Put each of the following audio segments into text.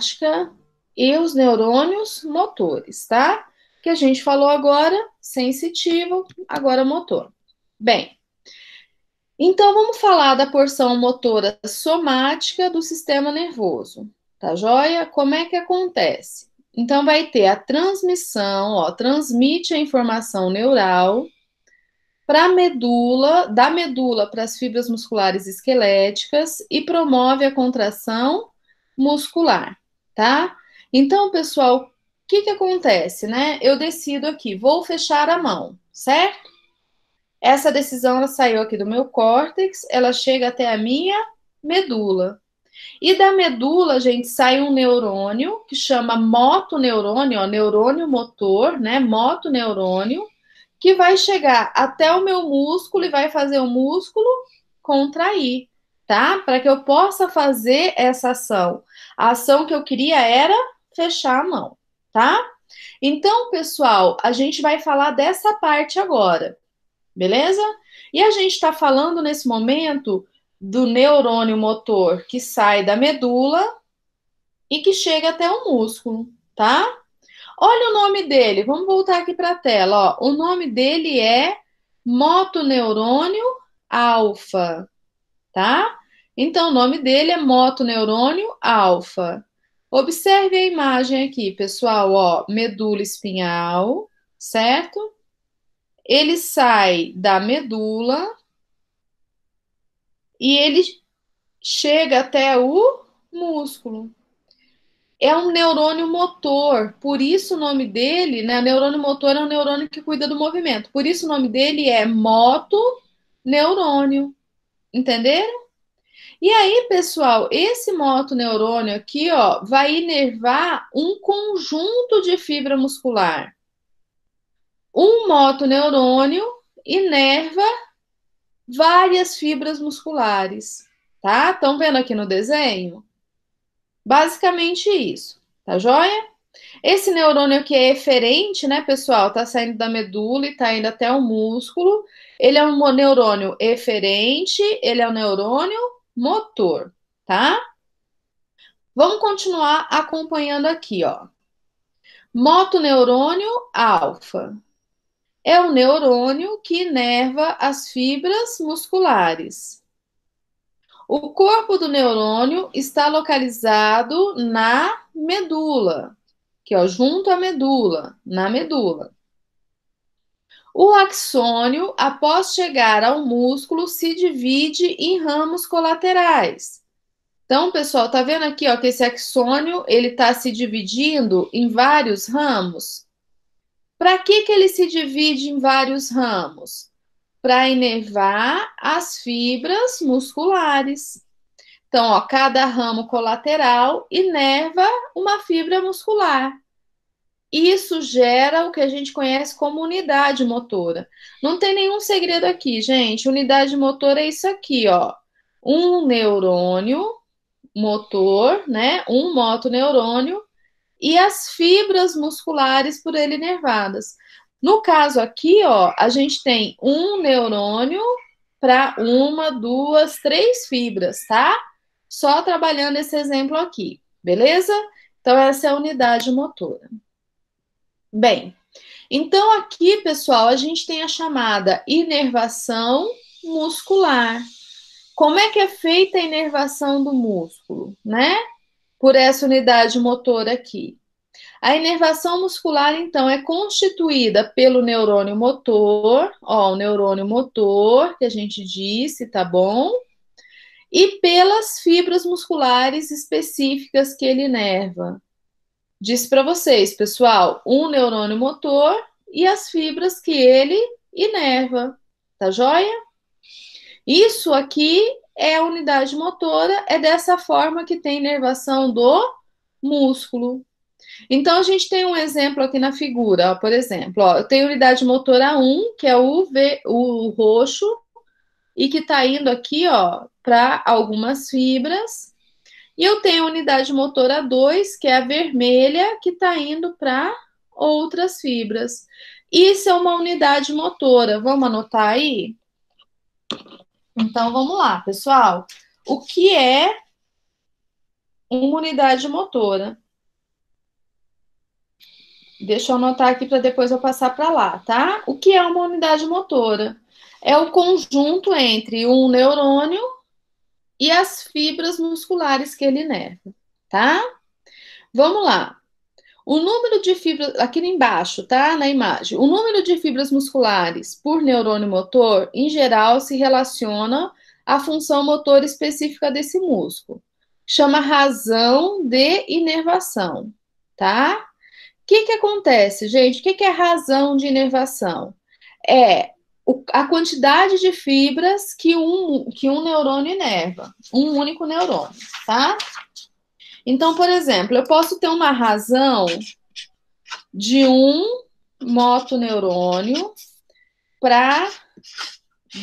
somática e os neurônios motores, tá? Que a gente falou agora, sensitivo, agora motor. Bem, então vamos falar da porção motora somática do sistema nervoso, tá joia? Como é que acontece? Então vai ter a transmissão, ó, transmite a informação neural para medula, da medula para as fibras musculares esqueléticas e promove a contração muscular tá? Então, pessoal, o que, que acontece, né? Eu decido aqui, vou fechar a mão, certo? Essa decisão ela saiu aqui do meu córtex, ela chega até a minha medula. E da medula, gente, sai um neurônio que chama motoneurônio, ó, neurônio motor, né? Motoneurônio, que vai chegar até o meu músculo e vai fazer o músculo contrair, tá? Para que eu possa fazer essa ação a ação que eu queria era fechar a mão, tá? Então, pessoal, a gente vai falar dessa parte agora, beleza? E a gente está falando nesse momento do neurônio motor que sai da medula e que chega até o músculo, tá? Olha o nome dele, vamos voltar aqui para a tela. Ó. O nome dele é motoneurônio alfa, tá? Então, o nome dele é motoneurônio alfa. Observe a imagem aqui, pessoal, ó, medula espinhal, certo? Ele sai da medula e ele chega até o músculo. É um neurônio motor, por isso o nome dele, né? Neurônio motor é um neurônio que cuida do movimento. Por isso o nome dele é moto neurônio. Entenderam? E aí, pessoal, esse motoneurônio aqui, ó, vai inervar um conjunto de fibra muscular. Um motoneurônio inerva várias fibras musculares, tá? Estão vendo aqui no desenho? Basicamente isso, tá joia? Esse neurônio que é eferente, né, pessoal? Tá saindo da medula e tá indo até o músculo. Ele é um neurônio eferente, ele é um neurônio motor, tá? Vamos continuar acompanhando aqui, ó. Motoneurônio alfa é o neurônio que inerva as fibras musculares. O corpo do neurônio está localizado na medula, que ó, junto à medula, na medula. O axônio, após chegar ao músculo, se divide em ramos colaterais. Então, pessoal, tá vendo aqui, ó, que esse axônio, ele tá se dividindo em vários ramos? Para que que ele se divide em vários ramos? Para inervar as fibras musculares. Então, ó, cada ramo colateral inerva uma fibra muscular. Isso gera o que a gente conhece como unidade motora. Não tem nenhum segredo aqui, gente. Unidade motora é isso aqui, ó. Um neurônio motor, né? Um motoneurônio e as fibras musculares por ele nervadas. No caso aqui, ó, a gente tem um neurônio para uma, duas, três fibras, tá? Só trabalhando esse exemplo aqui, beleza? Então, essa é a unidade motora. Bem, então aqui, pessoal, a gente tem a chamada inervação muscular. Como é que é feita a inervação do músculo, né? Por essa unidade motora aqui. A inervação muscular, então, é constituída pelo neurônio motor, ó, o neurônio motor, que a gente disse, tá bom? E pelas fibras musculares específicas que ele inerva. Disse para vocês, pessoal, um neurônio motor e as fibras que ele inerva, tá joia? Isso aqui é a unidade motora, é dessa forma que tem inervação do músculo. Então, a gente tem um exemplo aqui na figura, ó, por exemplo, ó, eu tenho unidade motora 1, que é o, v, o roxo, e que está indo aqui, ó, para algumas fibras, e eu tenho a unidade motora 2, que é a vermelha, que está indo para outras fibras. Isso é uma unidade motora. Vamos anotar aí? Então vamos lá, pessoal. O que é uma unidade motora? Deixa eu anotar aqui para depois eu passar para lá, tá? O que é uma unidade motora? É o conjunto entre um neurônio e as fibras musculares que ele inerva, tá? Vamos lá. O número de fibras, aqui embaixo, tá? Na imagem. O número de fibras musculares por neurônio motor, em geral, se relaciona à função motor específica desse músculo. Chama razão de inervação, tá? O que, que acontece, gente? O que, que é razão de inervação? É a quantidade de fibras que um, que um neurônio inerva, um único neurônio, tá? Então, por exemplo, eu posso ter uma razão de um motoneurônio para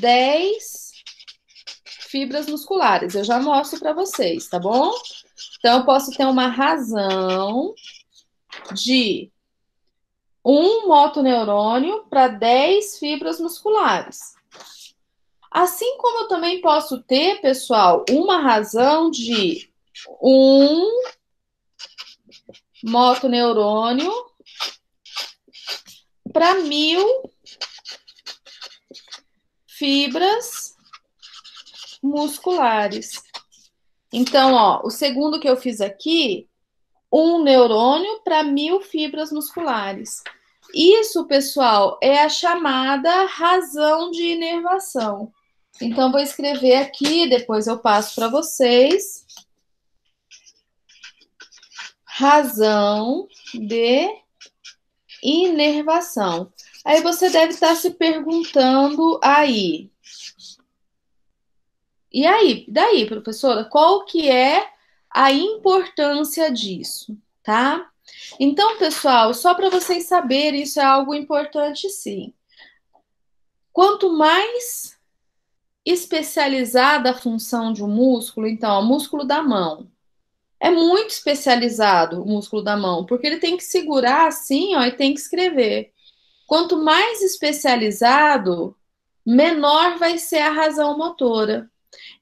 10 fibras musculares. Eu já mostro para vocês, tá bom? Então, eu posso ter uma razão de um motoneurônio para 10 fibras musculares. Assim como eu também posso ter, pessoal, uma razão de um motoneurônio para mil fibras musculares. Então, ó, o segundo que eu fiz aqui, um neurônio para mil fibras musculares. Isso, pessoal, é a chamada razão de inervação. Então, vou escrever aqui, depois eu passo para vocês. Razão de inervação. Aí você deve estar tá se perguntando aí. E aí, daí, professora, qual que é a importância disso, tá? Então, pessoal, só para vocês saberem, isso é algo importante sim. Quanto mais especializada a função de um músculo, então, o músculo da mão. É muito especializado o músculo da mão, porque ele tem que segurar assim, ó, e tem que escrever. Quanto mais especializado, menor vai ser a razão motora.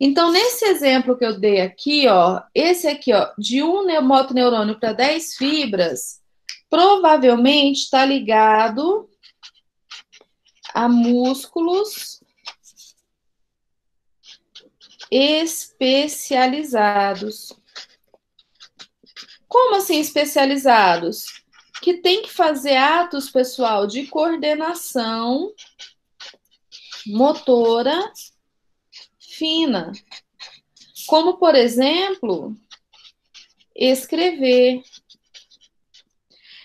Então, nesse exemplo que eu dei aqui, ó, esse aqui, ó, de um motoneurônio para 10 fibras, provavelmente está ligado a músculos especializados. Como assim especializados? Que tem que fazer atos, pessoal, de coordenação motora fina, como, por exemplo, escrever.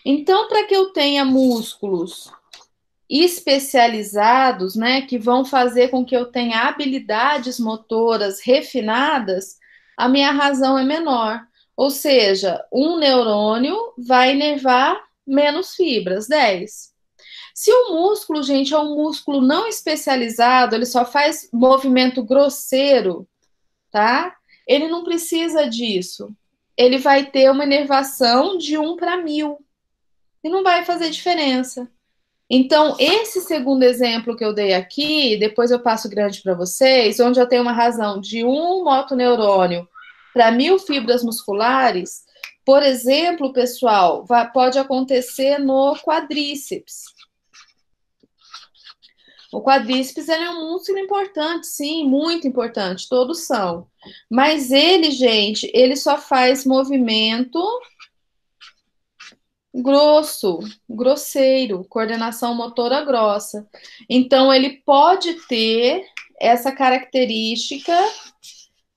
Então, para que eu tenha músculos especializados, né, que vão fazer com que eu tenha habilidades motoras refinadas, a minha razão é menor. Ou seja, um neurônio vai inervar menos fibras, 10. Se o músculo, gente, é um músculo não especializado, ele só faz movimento grosseiro, tá? Ele não precisa disso. Ele vai ter uma inervação de 1 para mil e não vai fazer diferença. Então, esse segundo exemplo que eu dei aqui, depois eu passo grande para vocês, onde eu tenho uma razão de um motoneurônio para mil fibras musculares, por exemplo, pessoal, pode acontecer no quadríceps. O quadríceps é um músculo importante, sim, muito importante, todos são. Mas ele, gente, ele só faz movimento grosso, grosseiro, coordenação motora grossa. Então ele pode ter essa característica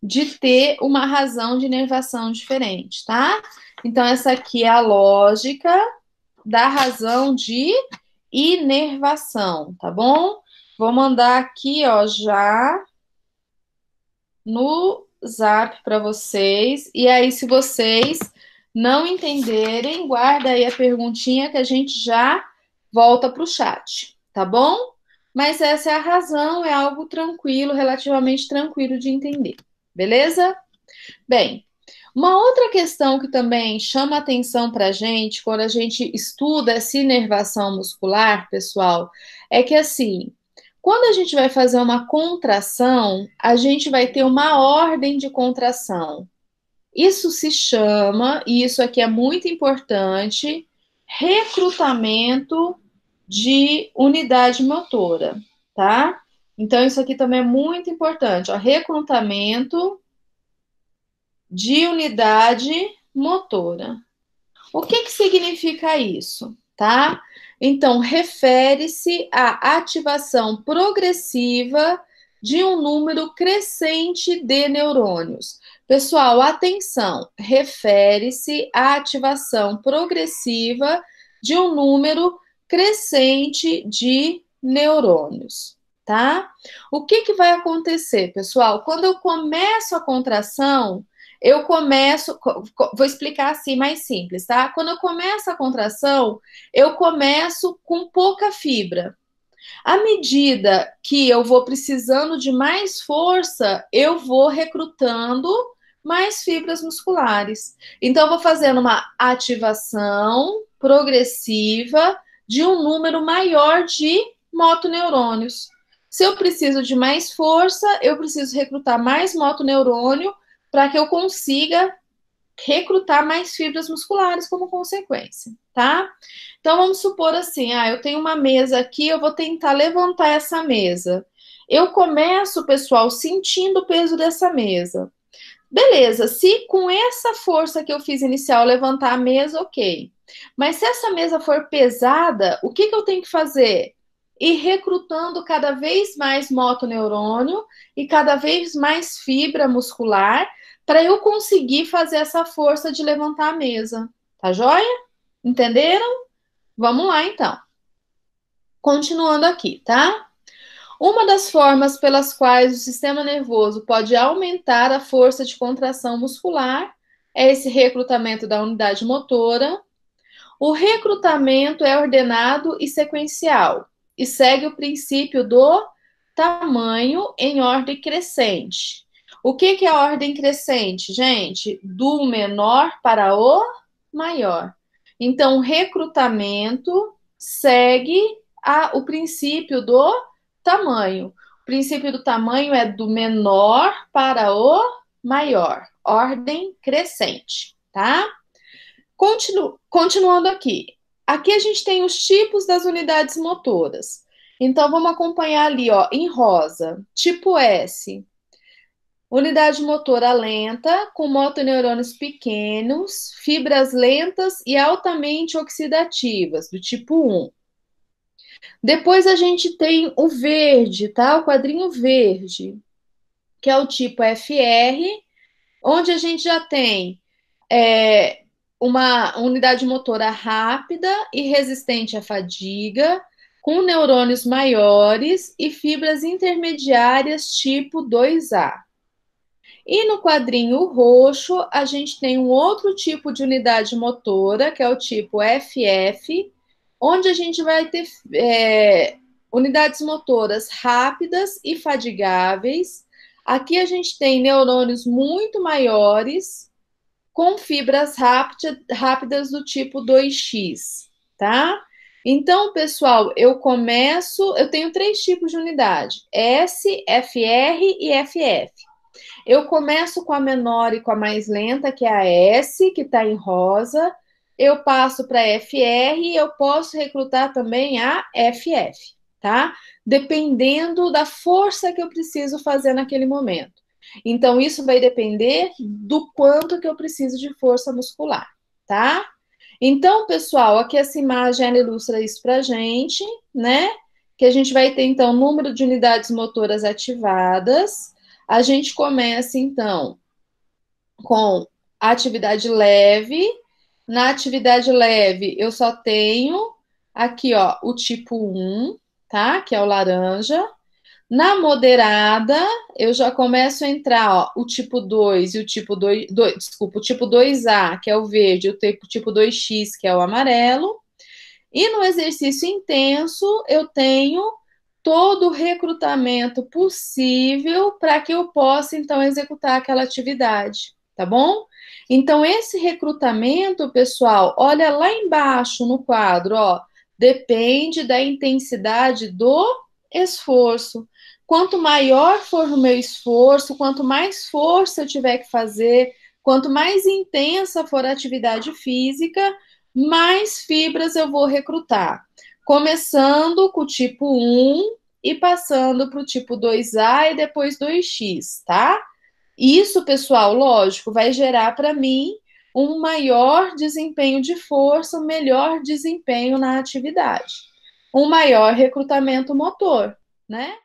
de ter uma razão de inervação diferente, tá? Então essa aqui é a lógica da razão de inervação, tá bom? Vou mandar aqui, ó, já no Zap para vocês. E aí, se vocês não entenderem, guarda aí a perguntinha que a gente já volta para o chat, tá bom? Mas essa é a razão, é algo tranquilo, relativamente tranquilo de entender, beleza? Bem, uma outra questão que também chama atenção para a gente quando a gente estuda essa inervação muscular, pessoal, é que assim, quando a gente vai fazer uma contração, a gente vai ter uma ordem de contração. Isso se chama, e isso aqui é muito importante, recrutamento de unidade motora, tá? Então, isso aqui também é muito importante, ó, recrutamento de unidade motora. O que, que significa isso, tá? Então, refere-se à ativação progressiva de um número crescente de neurônios. Pessoal, atenção, refere-se à ativação progressiva de um número crescente de neurônios, tá? O que, que vai acontecer, pessoal? Quando eu começo a contração, eu começo, vou explicar assim mais simples, tá? Quando eu começo a contração, eu começo com pouca fibra. À medida que eu vou precisando de mais força, eu vou recrutando mais fibras musculares. Então, eu vou fazendo uma ativação progressiva de um número maior de motoneurônios. Se eu preciso de mais força, eu preciso recrutar mais motoneurônio para que eu consiga recrutar mais fibras musculares como consequência, tá? Então vamos supor assim, ah, eu tenho uma mesa aqui, eu vou tentar levantar essa mesa. Eu começo, pessoal, sentindo o peso dessa mesa. Beleza, se com essa força que eu fiz inicial levantar a mesa, ok. Mas se essa mesa for pesada, o que, que eu tenho que fazer? e recrutando cada vez mais motoneurônio e cada vez mais fibra muscular para eu conseguir fazer essa força de levantar a mesa. Tá joia? Entenderam? Vamos lá então. Continuando aqui, tá? Uma das formas pelas quais o sistema nervoso pode aumentar a força de contração muscular é esse recrutamento da unidade motora. O recrutamento é ordenado e sequencial e segue o princípio do tamanho em ordem crescente. O que, que é a ordem crescente, gente? Do menor para o maior. Então, recrutamento segue a, o princípio do tamanho. O princípio do tamanho é do menor para o maior, ordem crescente, tá? Continu, continuando aqui. Aqui a gente tem os tipos das unidades motoras. Então, vamos acompanhar ali, ó, em rosa. Tipo S, Unidade motora lenta, com motoneurônios pequenos, fibras lentas e altamente oxidativas, do tipo 1. Depois a gente tem o verde, tá? O quadrinho verde, que é o tipo FR, onde a gente já tem é, uma unidade motora rápida e resistente à fadiga, com neurônios maiores e fibras intermediárias tipo 2A. E no quadrinho roxo, a gente tem um outro tipo de unidade motora, que é o tipo FF, onde a gente vai ter é, unidades motoras rápidas e fadigáveis. Aqui a gente tem neurônios muito maiores, com fibras rápida, rápidas do tipo 2X, tá? Então, pessoal, eu começo, eu tenho três tipos de unidade: S, FR e FF. Eu começo com a menor e com a mais lenta, que é a S, que está em rosa. Eu passo para FR e eu posso recrutar também a FF, tá? Dependendo da força que eu preciso fazer naquele momento. Então, isso vai depender do quanto que eu preciso de força muscular, tá? Então, pessoal, aqui essa imagem ilustra isso pra gente, né? Que a gente vai ter, então, o número de unidades motoras ativadas, a gente começa então com atividade leve. Na atividade leve, eu só tenho aqui, ó, o tipo 1, tá? Que é o laranja. Na moderada, eu já começo a entrar, ó, o tipo 2 e o tipo 2, 2, desculpa, o tipo 2A, que é o verde, e o tipo 2X, que é o amarelo. E no exercício intenso, eu tenho todo o recrutamento possível para que eu possa então executar aquela atividade, tá bom? Então esse recrutamento, pessoal, olha lá embaixo no quadro, ó, depende da intensidade do esforço. Quanto maior for o meu esforço, quanto mais força eu tiver que fazer, quanto mais intensa for a atividade física, mais fibras eu vou recrutar começando com o tipo 1 e passando para o tipo 2A e depois 2X, tá? Isso, pessoal, lógico, vai gerar para mim um maior desempenho de força, um melhor desempenho na atividade, um maior recrutamento motor, né?